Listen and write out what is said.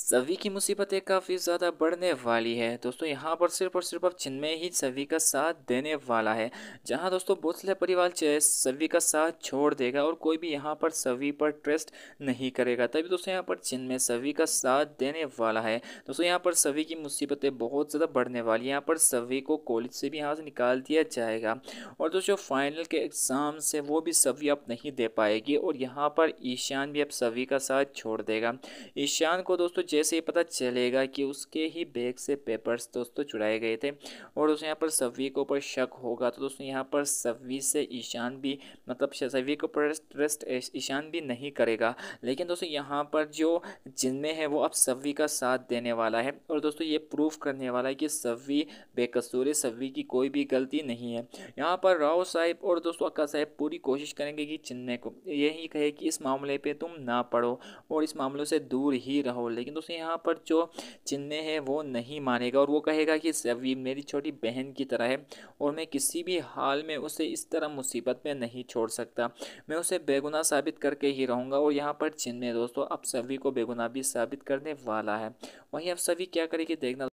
सभी की मुसीबतें काफ़ी ज़्यादा बढ़ने वाली है दोस्तों यहाँ पर सिर्फ और सिर्फ अब चिन्मय ही सभी का साथ देने वाला है जहाँ दोस्तों बोसले परिवार सभी का साथ छोड़ देगा और कोई भी यहाँ पर सभी पर ट्रस्ट नहीं करेगा तभी दोस्तों यहाँ पर चिन्मय सभी का साथ देने वाला है दोस्तों यहाँ पर सभी की मुसीबतें बहुत ज़्यादा बढ़ने वाली है यहाँ पर सभी को कॉलेज से भी यहाँ से निकाल दिया जाएगा और दोस्तों फाइनल के एग्ज़ाम से वो भी सभी अब नहीं दे पाएगी और यहाँ पर ईशान भी अब सभी का साथ छोड़ देगा ईशान को दोस्तों जैसे ही पता चलेगा कि उसके ही बैग से पेपर्स दोस्तों तो चुराए गए थे और दोस्तों यहाँ पर सभी के ऊपर शक होगा तो दोस्तों यहाँ पर सभी से ईशान भी मतलब सवी के ऊपर ट्रस्ट ईशान भी नहीं करेगा लेकिन दोस्तों यहाँ पर जो जिनमें है वो अब सभी का साथ देने वाला है और दोस्तों ये प्रूफ करने वाला है कि सभी बेकसूर सभी की कोई भी गलती नहीं है यहाँ पर राव साहिब और दोस्तों अक्का साहेब पूरी कोशिश करेंगे कि चिन्मय को यही कहे कि इस मामले पर तुम ना पढ़ो और इस मामलों से दूर ही रहो लेकिन दोस्तों यहाँ पर जो चिन्ह है वो नहीं मानेगा और वो कहेगा कि सभी मेरी छोटी बहन की तरह है और मैं किसी भी हाल में उसे इस तरह मुसीबत में नहीं छोड़ सकता मैं उसे बेगुनाह साबित करके ही रहूँगा और यहाँ पर चिन्ह दोस्तों अब सभी को बेगुनाह भी साबित करने वाला है वहीं अब सभी क्या करेगी देखना